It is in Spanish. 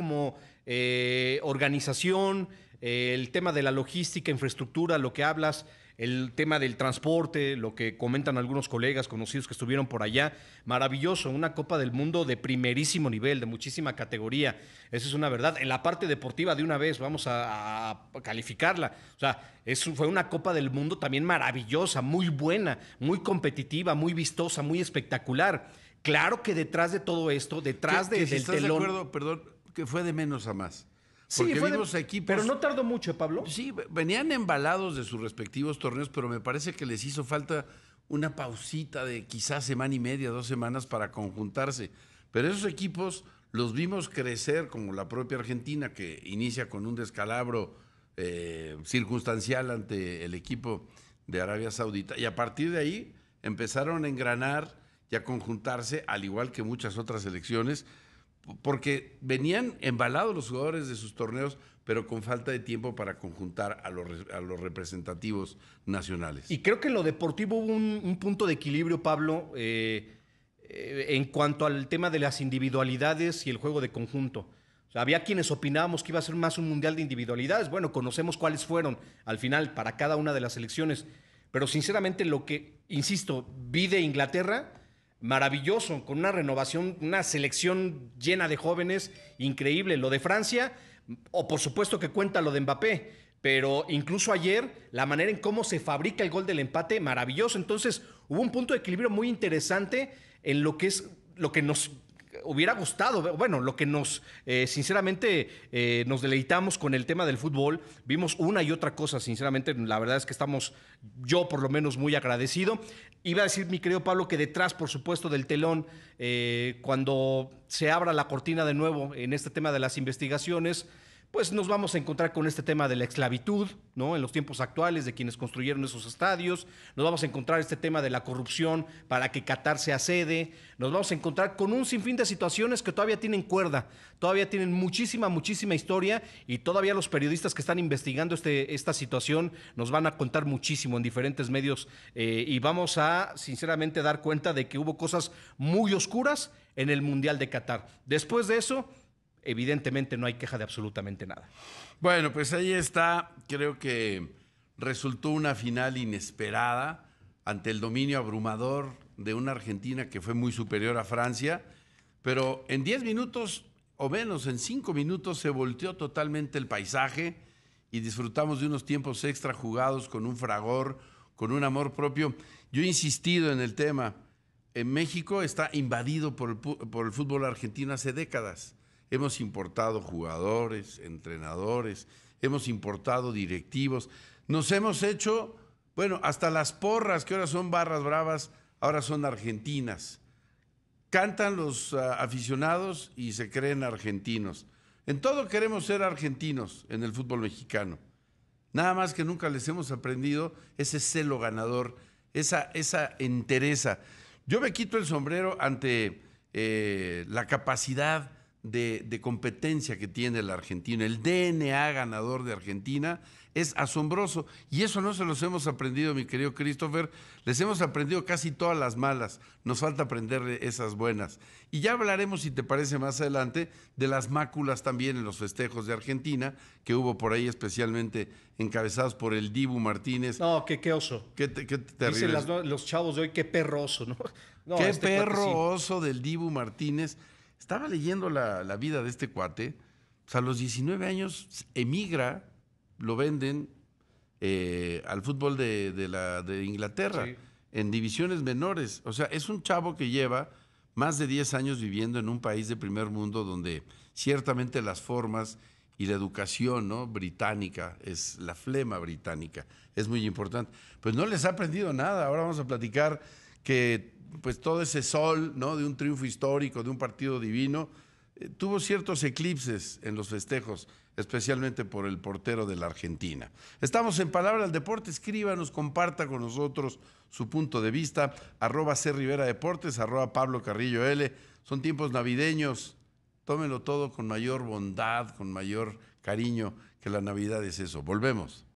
como eh, organización, eh, el tema de la logística, infraestructura, lo que hablas, el tema del transporte, lo que comentan algunos colegas conocidos que estuvieron por allá. Maravilloso, una Copa del Mundo de primerísimo nivel, de muchísima categoría. esa es una verdad. En la parte deportiva, de una vez, vamos a, calificarla. O sea, fue una Copa del Mundo también maravillosa, muy buena, muy competitiva, muy vistosa, muy espectacular. Claro que detrás de todo esto, detrás de, del de fue de menos a más. sí, vimos equipos, Pero no tardó mucho, Pablo. Sí, venían embalados de sus respectivos torneos, pero me parece que les hizo falta una pausita de quizás semana y media, dos semanas para conjuntarse. Pero esos equipos los vimos crecer, como la propia Argentina, que inicia con un descalabro eh, circunstancial ante el equipo de Arabia Saudita. Y a partir de ahí empezaron a engranar y a conjuntarse, al igual que muchas otras elecciones porque venían embalados los jugadores de sus torneos, pero con falta de tiempo para conjuntar a los, representativos nacionales. Y creo que en lo deportivo hubo un, punto de equilibrio, Pablo, eh, eh, en cuanto al tema de las individualidades y el juego de conjunto. había quienes opinábamos que iba a ser más un mundial de individualidades. Bueno, conocemos cuáles fueron al final para cada una de las elecciones. Pero sinceramente lo que, insisto, vi de Inglaterra maravilloso, con una renovación, una selección llena de jóvenes, increíble. Lo de Francia, o por supuesto que cuenta lo de Mbappé, pero incluso ayer, la manera en cómo se fabrica el gol del empate, maravilloso. Entonces, hubo un punto de equilibrio muy interesante en lo que es lo que nos hubiera gustado, bueno, lo que nos, eh, sinceramente, eh, nos deleitamos con el tema del fútbol, vimos una y otra cosa, sinceramente, la verdad es que estamos, yo por lo menos, muy agradecido. Iba a decir, mi querido Pablo, que detrás, por supuesto, del telón, eh, cuando se abra la cortina de nuevo en este tema de las investigaciones, pues nos vamos a encontrar con este tema de la esclavitud, ¿no? En los tiempos actuales de quienes construyeron esos estadios, nos vamos a encontrar este tema de la corrupción para que Qatar se sede, nos vamos a encontrar con un sinfín de situaciones que todavía tienen cuerda, todavía tienen muchísima, muchísima historia y todavía los periodistas que están investigando este, esta situación nos van a contar muchísimo en diferentes medios eh, y vamos a sinceramente dar cuenta de que hubo cosas muy oscuras en el Mundial de Qatar. Después de eso evidentemente no hay queja de absolutamente nada. Bueno, pues ahí está. Creo que resultó una final inesperada ante el dominio abrumador de una Argentina que fue muy superior a Francia, pero en 10 minutos o menos, en 5 minutos se volteó totalmente el paisaje y disfrutamos de unos tiempos extra jugados con un fragor, con un amor propio. Yo he insistido en el tema. En México está invadido por el, por el fútbol argentino hace décadas hemos importado jugadores, entrenadores, hemos importado directivos, nos hemos hecho, bueno, hasta las porras que ahora son barras bravas, ahora son argentinas. Cantan los ah, aficionados y se creen argentinos. En todo queremos ser argentinos en el fútbol mexicano. Nada más que nunca les hemos aprendido ese celo ganador, esa, esa entereza. Yo me quito el sombrero ante eh, la capacidad de, competencia que tiene la Argentina, el DNA ganador de Argentina, es asombroso. Y eso no se los hemos aprendido, mi querido Christopher. Les hemos aprendido casi todas las malas. Nos falta aprender esas buenas. Y ya hablaremos, si te parece, más adelante, de las máculas también en los festejos de Argentina, que hubo por ahí especialmente encabezados por el Dibu Martínez. No, qué qué oso. Qué, los chavos de hoy, qué perroso, ¿no? qué este perro oso del Dibu Martínez estaba leyendo la, vida de este cuate. Pues, a los 19 años emigra, lo venden eh, al fútbol de, Inglaterra, en divisiones menores. O sea, es un chavo que lleva más de 10 años viviendo en un país de primer mundo donde ciertamente las formas y la educación ¿no? británica, es la flema británica, es muy importante. Pues no les ha aprendido nada. Ahora vamos a platicar que pues todo ese sol, ¿no? De un triunfo histórico, de un partido divino, eh, tuvo ciertos eclipses en los festejos, especialmente por el portero de la Argentina. Estamos en Palabra del Deporte, escríbanos, comparta con nosotros su punto de vista, arroba C Deportes, arroba Pablo Carrillo L. Son tiempos navideños, Tómelo todo con mayor bondad, con mayor cariño, que la Navidad es eso. Volvemos.